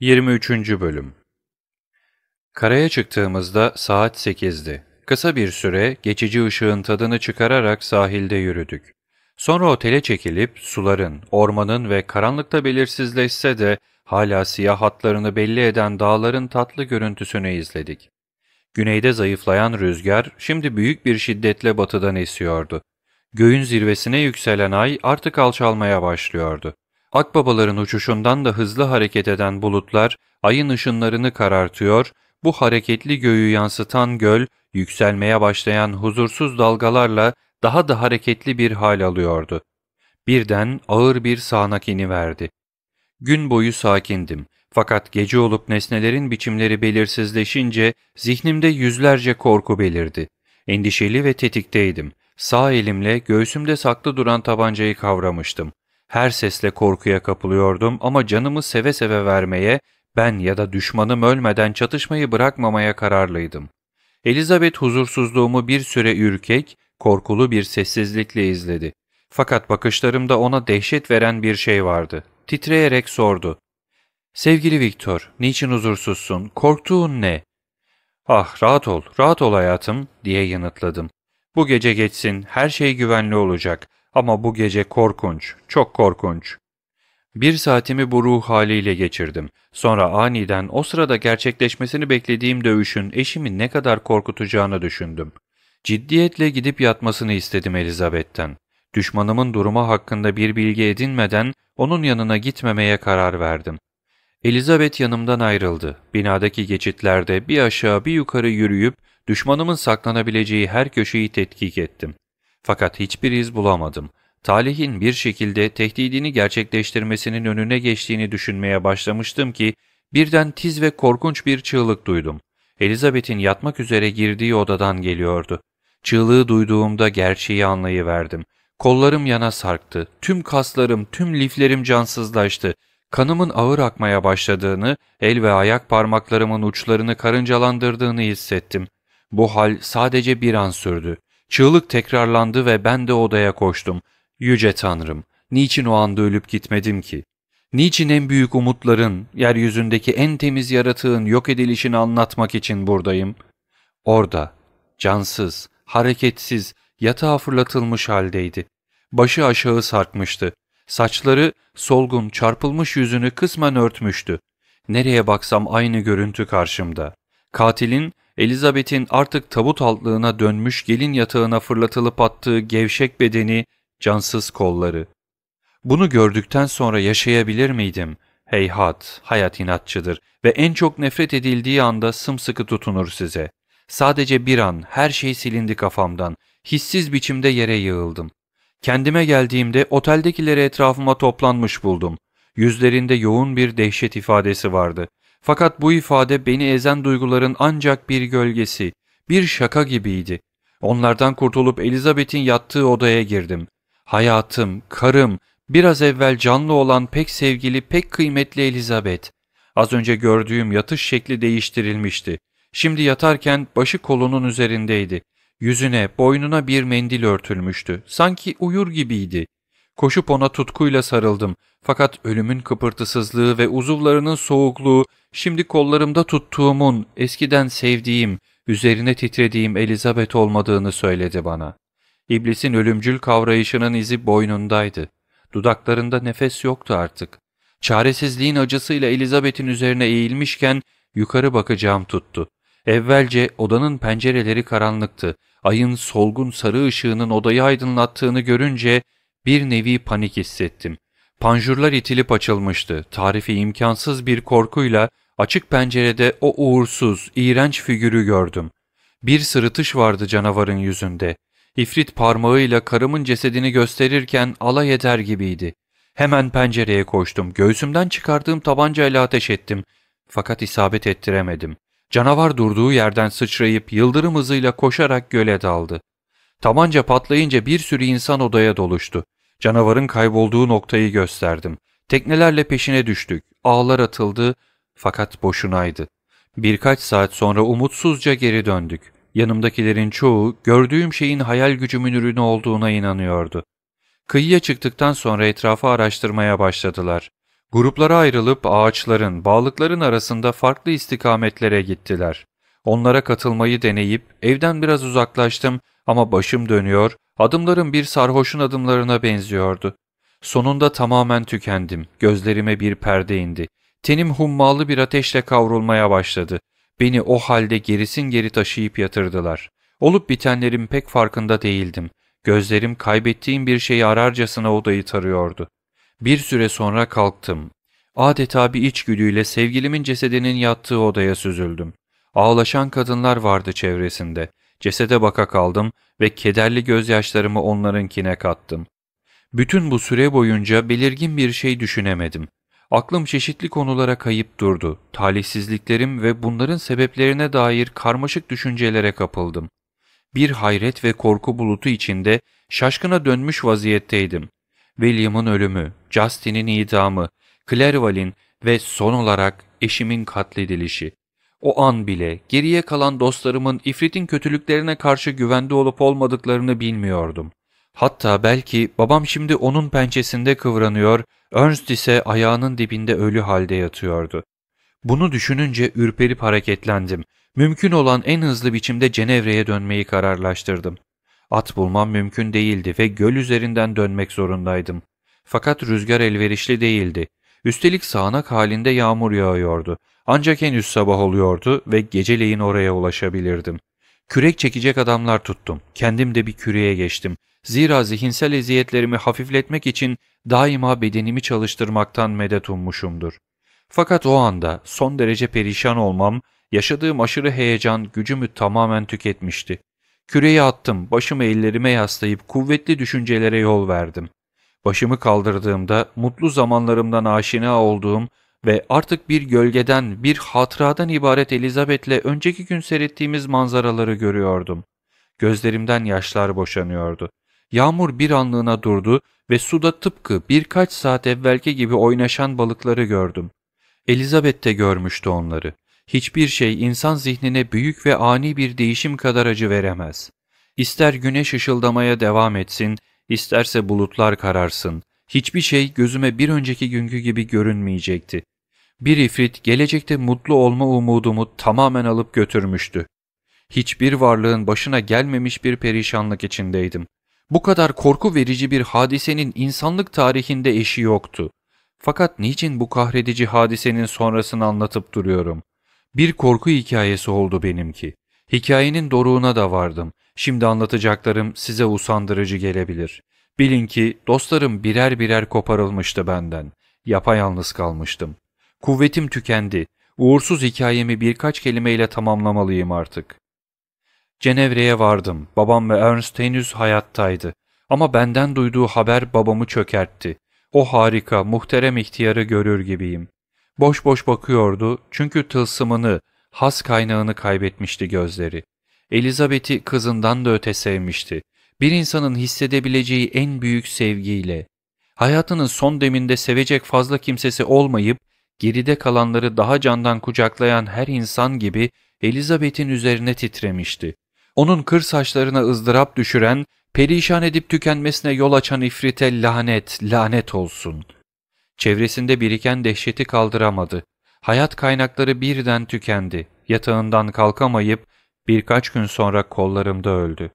23. Bölüm Karaya çıktığımızda saat 8'di. Kısa bir süre geçici ışığın tadını çıkararak sahilde yürüdük. Sonra otele çekilip suların, ormanın ve karanlıkta belirsizleşse de hala siyah hatlarını belli eden dağların tatlı görüntüsünü izledik. Güneyde zayıflayan rüzgar şimdi büyük bir şiddetle batıdan esiyordu. Göğün zirvesine yükselen ay artık alçalmaya başlıyordu akbabaların uçuşundan da hızlı hareket eden bulutlar ayın ışınlarını karartıyor, bu hareketli göğü yansıtan göl, yükselmeye başlayan huzursuz dalgalarla daha da hareketli bir hal alıyordu. Birden ağır bir sağanak iniverdi. Gün boyu sakindim. Fakat gece olup nesnelerin biçimleri belirsizleşince zihnimde yüzlerce korku belirdi. Endişeli ve tetikteydim. Sağ elimle göğsümde saklı duran tabancayı kavramıştım. Her sesle korkuya kapılıyordum ama canımı seve seve vermeye, ben ya da düşmanım ölmeden çatışmayı bırakmamaya kararlıydım. Elizabeth huzursuzluğumu bir süre ürkek, korkulu bir sessizlikle izledi. Fakat bakışlarımda ona dehşet veren bir şey vardı. Titreyerek sordu. ''Sevgili Victor, niçin huzursuzsun? Korktuğun ne?'' ''Ah rahat ol, rahat ol hayatım.'' diye yanıtladım. ''Bu gece geçsin, her şey güvenli olacak. Ama bu gece korkunç, çok korkunç. Bir saatimi bu ruh haliyle geçirdim. Sonra aniden o sırada gerçekleşmesini beklediğim dövüşün eşimi ne kadar korkutacağını düşündüm. Ciddiyetle gidip yatmasını istedim Elizabeth'ten. Düşmanımın durumu hakkında bir bilgi edinmeden onun yanına gitmemeye karar verdim. Elizabeth yanımdan ayrıldı. Binadaki geçitlerde bir aşağı bir yukarı yürüyüp düşmanımın saklanabileceği her köşeyi tetkik ettim. Fakat hiçbir iz bulamadım. Talih'in bir şekilde tehdidini gerçekleştirmesinin önüne geçtiğini düşünmeye başlamıştım ki birden tiz ve korkunç bir çığlık duydum. Elizabeth'in yatmak üzere girdiği odadan geliyordu. Çığlığı duyduğumda gerçeği anlayıverdim. Kollarım yana sarktı, tüm kaslarım, tüm liflerim cansızlaştı. Kanımın ağır akmaya başladığını, el ve ayak parmaklarımın uçlarını karıncalandırdığını hissettim. Bu hal sadece bir an sürdü. Çığlık tekrarlandı ve ben de odaya koştum. Yüce Tanrım, niçin o anda ölüp gitmedim ki? Niçin en büyük umutların, yeryüzündeki en temiz yaratığın yok edilişini anlatmak için buradayım? Orada, cansız, hareketsiz, yatağa fırlatılmış haldeydi. Başı aşağı sarkmıştı. Saçları solgun, çarpılmış yüzünü kısmen örtmüştü. Nereye baksam aynı görüntü karşımda. Katilin Elizabeth'in artık tabut altlığına dönmüş gelin yatağına fırlatılıp attığı gevşek bedeni, cansız kolları. Bunu gördükten sonra yaşayabilir miydim? Heyhat, hayat inatçıdır ve en çok nefret edildiği anda sımsıkı tutunur size. Sadece bir an her şey silindi kafamdan, hissiz biçimde yere yığıldım. Kendime geldiğimde oteldekileri etrafıma toplanmış buldum. Yüzlerinde yoğun bir dehşet ifadesi vardı. Fakat bu ifade beni ezen duyguların ancak bir gölgesi, bir şaka gibiydi. Onlardan kurtulup Elizabeth'in yattığı odaya girdim. Hayatım, karım, biraz evvel canlı olan pek sevgili, pek kıymetli Elizabeth. Az önce gördüğüm yatış şekli değiştirilmişti. Şimdi yatarken başı kolunun üzerindeydi. Yüzüne, boynuna bir mendil örtülmüştü. Sanki uyur gibiydi. Koşup ona tutkuyla sarıldım. Fakat ölümün kıpırtısızlığı ve uzuvlarının soğukluğu, şimdi kollarımda tuttuğumun, eskiden sevdiğim, üzerine titrediğim Elizabeth olmadığını söyledi bana. İblisin ölümcül kavrayışının izi boynundaydı. Dudaklarında nefes yoktu artık. Çaresizliğin acısıyla Elizabeth'in üzerine eğilmişken yukarı bakacağım tuttu. Evvelce odanın pencereleri karanlıktı. Ayın solgun sarı ışığının odayı aydınlattığını görünce bir nevi panik hissettim. Panjurlar itilip açılmıştı. Tarifi imkansız bir korkuyla açık pencerede o uğursuz, iğrenç figürü gördüm. Bir sırıtış vardı canavarın yüzünde. İfrit parmağıyla karımın cesedini gösterirken alay eder gibiydi. Hemen pencereye koştum. Göğsümden çıkardığım tabancayla ateş ettim. Fakat isabet ettiremedim. Canavar durduğu yerden sıçrayıp yıldırım hızıyla koşarak göle daldı. Tabanca patlayınca bir sürü insan odaya doluştu. Canavarın kaybolduğu noktayı gösterdim. Teknelerle peşine düştük. Ağlar atıldı fakat boşunaydı. Birkaç saat sonra umutsuzca geri döndük. Yanımdakilerin çoğu gördüğüm şeyin hayal gücümün ürünü olduğuna inanıyordu. Kıyıya çıktıktan sonra etrafı araştırmaya başladılar. Gruplara ayrılıp ağaçların, bağlıkların arasında farklı istikametlere gittiler. Onlara katılmayı deneyip evden biraz uzaklaştım ama başım dönüyor, Adımlarım bir sarhoşun adımlarına benziyordu. Sonunda tamamen tükendim. Gözlerime bir perde indi. Tenim hummalı bir ateşle kavrulmaya başladı. Beni o halde gerisin geri taşıyıp yatırdılar. Olup bitenlerin pek farkında değildim. Gözlerim kaybettiğim bir şeyi ararcasına odayı tarıyordu. Bir süre sonra kalktım. Adeta bir içgüdüyle sevgilimin cesedinin yattığı odaya süzüldüm. Ağlaşan kadınlar vardı çevresinde. Cesede baka kaldım ve kederli gözyaşlarımı onlarınkine kattım. Bütün bu süre boyunca belirgin bir şey düşünemedim. Aklım çeşitli konulara kayıp durdu. Talihsizliklerim ve bunların sebeplerine dair karmaşık düşüncelere kapıldım. Bir hayret ve korku bulutu içinde şaşkına dönmüş vaziyetteydim. William'ın ölümü, Justin'in idamı, Clerval'in ve son olarak eşimin katledilişi. O an bile geriye kalan dostlarımın ifritin kötülüklerine karşı güvende olup olmadıklarını bilmiyordum. Hatta belki babam şimdi onun pençesinde kıvranıyor, Ernst ise ayağının dibinde ölü halde yatıyordu. Bunu düşününce ürperip hareketlendim. Mümkün olan en hızlı biçimde Cenevre'ye dönmeyi kararlaştırdım. At bulmam mümkün değildi ve göl üzerinden dönmek zorundaydım. Fakat rüzgar elverişli değildi. Üstelik sağanak halinde yağmur yağıyordu. Ancak henüz sabah oluyordu ve geceleyin oraya ulaşabilirdim. Kürek çekecek adamlar tuttum. Kendim de bir küreğe geçtim. Zira zihinsel eziyetlerimi hafifletmek için daima bedenimi çalıştırmaktan medet ummuşumdur. Fakat o anda son derece perişan olmam, yaşadığım aşırı heyecan gücümü tamamen tüketmişti. Küreyi attım, başımı ellerime yaslayıp kuvvetli düşüncelere yol verdim. Başımı kaldırdığımda mutlu zamanlarımdan aşina olduğum ve artık bir gölgeden, bir hatıradan ibaret Elizabeth'le önceki gün seyrettiğimiz manzaraları görüyordum. Gözlerimden yaşlar boşanıyordu. Yağmur bir anlığına durdu ve suda tıpkı birkaç saat evvelki gibi oynaşan balıkları gördüm. Elizabeth de görmüştü onları. Hiçbir şey insan zihnine büyük ve ani bir değişim kadar acı veremez. İster güneş ışıldamaya devam etsin, isterse bulutlar kararsın. Hiçbir şey gözüme bir önceki günkü gibi görünmeyecekti bir ifrit gelecekte mutlu olma umudumu tamamen alıp götürmüştü. Hiçbir varlığın başına gelmemiş bir perişanlık içindeydim. Bu kadar korku verici bir hadisenin insanlık tarihinde eşi yoktu. Fakat niçin bu kahredici hadisenin sonrasını anlatıp duruyorum? Bir korku hikayesi oldu benimki. Hikayenin doruğuna da vardım. Şimdi anlatacaklarım size usandırıcı gelebilir. Bilin ki dostlarım birer birer koparılmıştı benden. Yapayalnız kalmıştım. Kuvvetim tükendi. Uğursuz hikayemi birkaç kelimeyle tamamlamalıyım artık. Cenevre'ye vardım. Babam ve Ernst henüz hayattaydı. Ama benden duyduğu haber babamı çökertti. O harika, muhterem ihtiyarı görür gibiyim. Boş boş bakıyordu çünkü tılsımını, has kaynağını kaybetmişti gözleri. Elizabeth'i kızından da öte sevmişti. Bir insanın hissedebileceği en büyük sevgiyle. Hayatının son deminde sevecek fazla kimsesi olmayıp geride kalanları daha candan kucaklayan her insan gibi Elizabeth'in üzerine titremişti. Onun kır saçlarına ızdırap düşüren, perişan edip tükenmesine yol açan ifrite lanet, lanet olsun. Çevresinde biriken dehşeti kaldıramadı. Hayat kaynakları birden tükendi. Yatağından kalkamayıp birkaç gün sonra kollarımda öldü.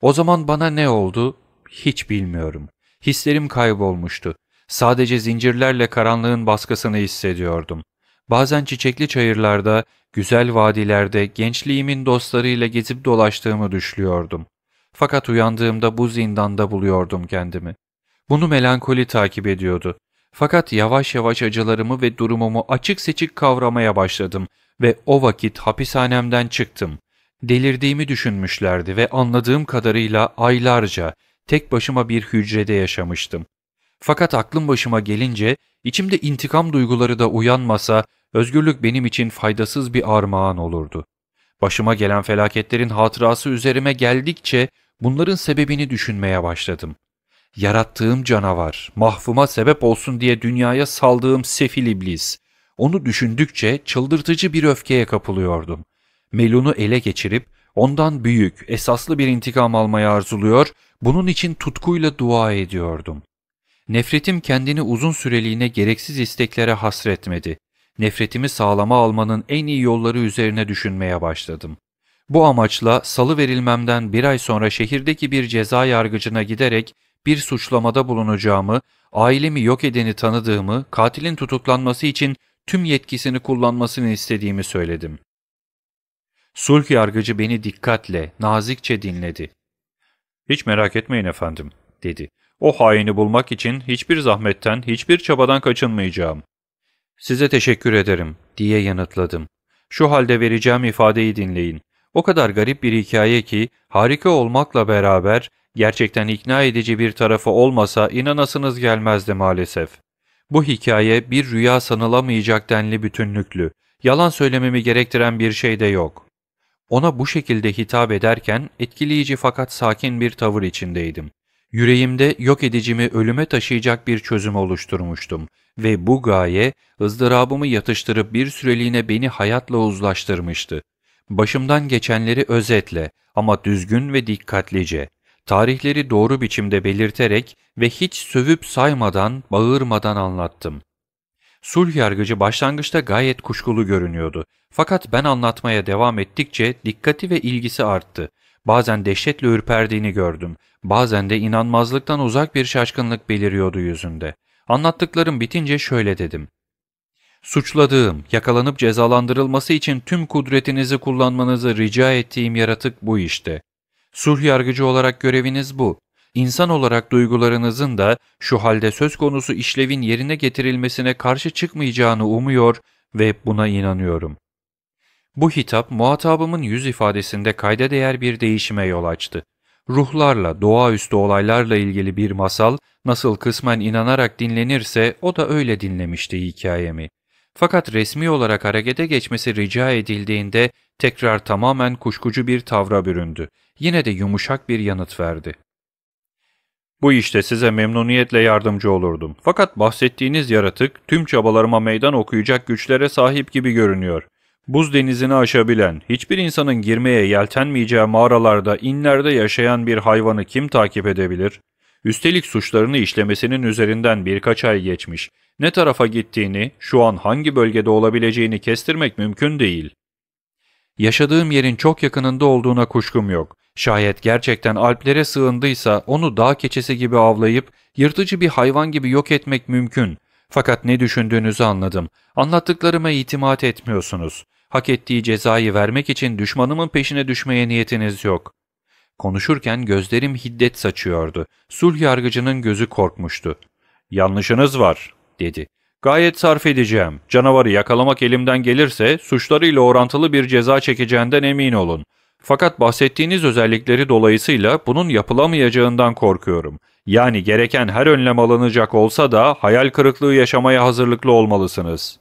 O zaman bana ne oldu? Hiç bilmiyorum. Hislerim kaybolmuştu. Sadece zincirlerle karanlığın baskısını hissediyordum. Bazen çiçekli çayırlarda, güzel vadilerde gençliğimin dostlarıyla gezip dolaştığımı düşlüyordum. Fakat uyandığımda bu zindanda buluyordum kendimi. Bunu melankoli takip ediyordu. Fakat yavaş yavaş acılarımı ve durumumu açık seçik kavramaya başladım ve o vakit hapishanemden çıktım. Delirdiğimi düşünmüşlerdi ve anladığım kadarıyla aylarca tek başıma bir hücrede yaşamıştım. Fakat aklım başıma gelince içimde intikam duyguları da uyanmasa özgürlük benim için faydasız bir armağan olurdu. Başıma gelen felaketlerin hatırası üzerime geldikçe bunların sebebini düşünmeye başladım. Yarattığım canavar, mahvuma sebep olsun diye dünyaya saldığım sefil iblis. Onu düşündükçe çıldırtıcı bir öfkeye kapılıyordum. Melun'u ele geçirip ondan büyük, esaslı bir intikam almayı arzuluyor, bunun için tutkuyla dua ediyordum. Nefretim kendini uzun süreliğine gereksiz isteklere hasretmedi. Nefretimi sağlama almanın en iyi yolları üzerine düşünmeye başladım. Bu amaçla salı verilmemden bir ay sonra şehirdeki bir ceza yargıcına giderek bir suçlamada bulunacağımı, ailemi yok edeni tanıdığımı, katilin tutuklanması için tüm yetkisini kullanmasını istediğimi söyledim. Sulh yargıcı beni dikkatle, nazikçe dinledi. ''Hiç merak etmeyin efendim.'' dedi. O haini bulmak için hiçbir zahmetten, hiçbir çabadan kaçınmayacağım. Size teşekkür ederim diye yanıtladım. Şu halde vereceğim ifadeyi dinleyin. O kadar garip bir hikaye ki harika olmakla beraber gerçekten ikna edici bir tarafı olmasa inanasınız gelmezdi maalesef. Bu hikaye bir rüya sanılamayacak denli bütünlüklü, yalan söylememi gerektiren bir şey de yok. Ona bu şekilde hitap ederken etkileyici fakat sakin bir tavır içindeydim. Yüreğimde yok edicimi ölüme taşıyacak bir çözüm oluşturmuştum ve bu gaye ızdırabımı yatıştırıp bir süreliğine beni hayatla uzlaştırmıştı. Başımdan geçenleri özetle ama düzgün ve dikkatlice, tarihleri doğru biçimde belirterek ve hiç sövüp saymadan, bağırmadan anlattım. Sulh yargıcı başlangıçta gayet kuşkulu görünüyordu. Fakat ben anlatmaya devam ettikçe dikkati ve ilgisi arttı Bazen dehşetle ürperdiğini gördüm. Bazen de inanmazlıktan uzak bir şaşkınlık beliriyordu yüzünde. Anlattıklarım bitince şöyle dedim. Suçladığım, yakalanıp cezalandırılması için tüm kudretinizi kullanmanızı rica ettiğim yaratık bu işte. Sulh yargıcı olarak göreviniz bu. İnsan olarak duygularınızın da şu halde söz konusu işlevin yerine getirilmesine karşı çıkmayacağını umuyor ve buna inanıyorum. Bu hitap muhatabımın yüz ifadesinde kayda değer bir değişime yol açtı. Ruhlarla, doğaüstü olaylarla ilgili bir masal nasıl kısmen inanarak dinlenirse o da öyle dinlemişti hikayemi. Fakat resmi olarak harekete geçmesi rica edildiğinde tekrar tamamen kuşkucu bir tavra büründü. Yine de yumuşak bir yanıt verdi. Bu işte size memnuniyetle yardımcı olurdum. Fakat bahsettiğiniz yaratık tüm çabalarıma meydan okuyacak güçlere sahip gibi görünüyor. Buz denizini aşabilen, hiçbir insanın girmeye yeltenmeyeceği mağaralarda, inlerde yaşayan bir hayvanı kim takip edebilir? Üstelik suçlarını işlemesinin üzerinden birkaç ay geçmiş. Ne tarafa gittiğini, şu an hangi bölgede olabileceğini kestirmek mümkün değil. Yaşadığım yerin çok yakınında olduğuna kuşkum yok. Şayet gerçekten Alplere sığındıysa onu dağ keçisi gibi avlayıp yırtıcı bir hayvan gibi yok etmek mümkün. Fakat ne düşündüğünüzü anladım. Anlattıklarıma itimat etmiyorsunuz hak ettiği cezayı vermek için düşmanımın peşine düşmeye niyetiniz yok. Konuşurken gözlerim hiddet saçıyordu. Sulh yargıcının gözü korkmuştu. Yanlışınız var, dedi. Gayet sarf edeceğim. Canavarı yakalamak elimden gelirse suçlarıyla orantılı bir ceza çekeceğinden emin olun. Fakat bahsettiğiniz özellikleri dolayısıyla bunun yapılamayacağından korkuyorum. Yani gereken her önlem alınacak olsa da hayal kırıklığı yaşamaya hazırlıklı olmalısınız.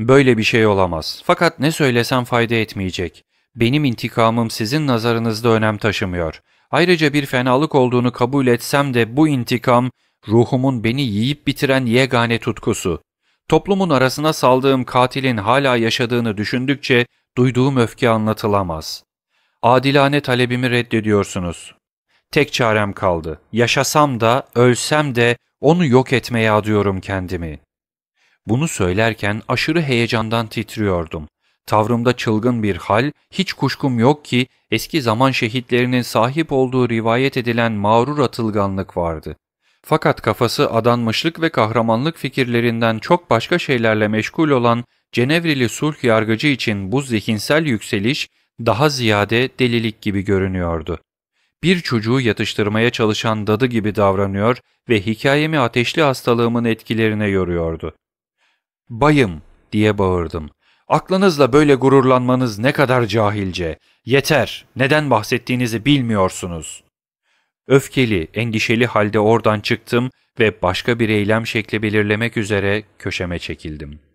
Böyle bir şey olamaz. Fakat ne söylesem fayda etmeyecek. Benim intikamım sizin nazarınızda önem taşımıyor. Ayrıca bir fenalık olduğunu kabul etsem de bu intikam ruhumun beni yiyip bitiren yegane tutkusu. Toplumun arasına saldığım katilin hala yaşadığını düşündükçe duyduğum öfke anlatılamaz. Adilane talebimi reddediyorsunuz. Tek çarem kaldı. Yaşasam da, ölsem de onu yok etmeye adıyorum kendimi.'' Bunu söylerken aşırı heyecandan titriyordum. Tavrımda çılgın bir hal, hiç kuşkum yok ki eski zaman şehitlerinin sahip olduğu rivayet edilen mağrur atılganlık vardı. Fakat kafası adanmışlık ve kahramanlık fikirlerinden çok başka şeylerle meşgul olan Cenevrili sulh yargıcı için bu zihinsel yükseliş daha ziyade delilik gibi görünüyordu. Bir çocuğu yatıştırmaya çalışan dadı gibi davranıyor ve hikayemi ateşli hastalığımın etkilerine yoruyordu. ''Bayım'' diye bağırdım. ''Aklınızla böyle gururlanmanız ne kadar cahilce. Yeter, neden bahsettiğinizi bilmiyorsunuz.'' Öfkeli, endişeli halde oradan çıktım ve başka bir eylem şekli belirlemek üzere köşeme çekildim.''